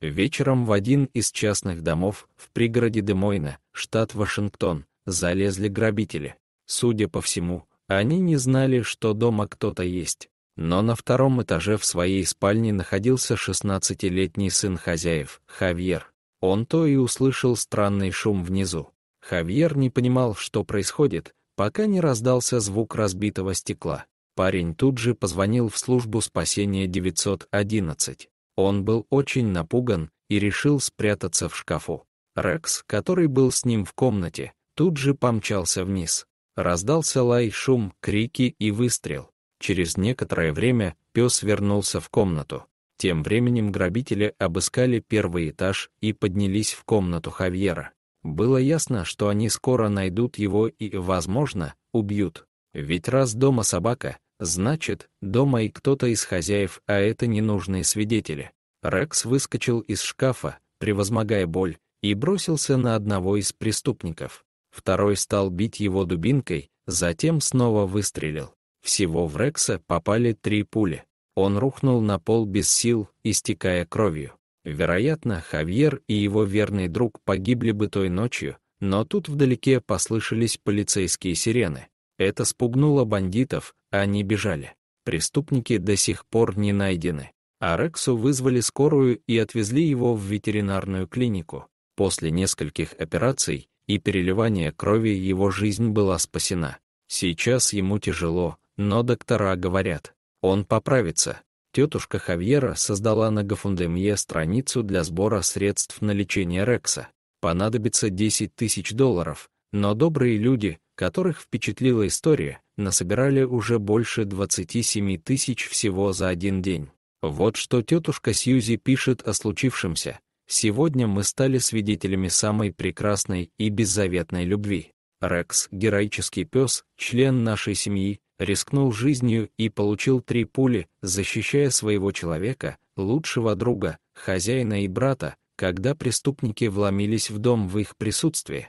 Вечером в один из частных домов в пригороде Демойна, штат Вашингтон, залезли грабители. Судя по всему, они не знали, что дома кто-то есть. Но на втором этаже в своей спальне находился 16-летний сын хозяев, Хавьер. Он то и услышал странный шум внизу. Хавьер не понимал, что происходит, пока не раздался звук разбитого стекла. Парень тут же позвонил в службу спасения 911. Он был очень напуган и решил спрятаться в шкафу. Рекс, который был с ним в комнате, тут же помчался вниз. Раздался лай, шум, крики и выстрел. Через некоторое время пес вернулся в комнату. Тем временем грабители обыскали первый этаж и поднялись в комнату Хавьера. Было ясно, что они скоро найдут его и, возможно, убьют. Ведь раз дома собака, Значит, дома и кто-то из хозяев, а это ненужные свидетели. Рекс выскочил из шкафа, превозмогая боль, и бросился на одного из преступников. Второй стал бить его дубинкой, затем снова выстрелил. Всего в Рекса попали три пули. Он рухнул на пол без сил, истекая кровью. Вероятно, Хавьер и его верный друг погибли бы той ночью, но тут вдалеке послышались полицейские сирены. Это спугнуло бандитов, они бежали. Преступники до сих пор не найдены. А Рексу вызвали скорую и отвезли его в ветеринарную клинику. После нескольких операций и переливания крови его жизнь была спасена. Сейчас ему тяжело, но доктора говорят, он поправится. Тетушка Хавьера создала на Гафундемье страницу для сбора средств на лечение Рекса. Понадобится 10 тысяч долларов, но добрые люди, которых впечатлила история, насобирали уже больше 27 тысяч всего за один день. Вот что тетушка Сьюзи пишет о случившемся. «Сегодня мы стали свидетелями самой прекрасной и беззаветной любви. Рекс, героический пес, член нашей семьи, рискнул жизнью и получил три пули, защищая своего человека, лучшего друга, хозяина и брата, когда преступники вломились в дом в их присутствии.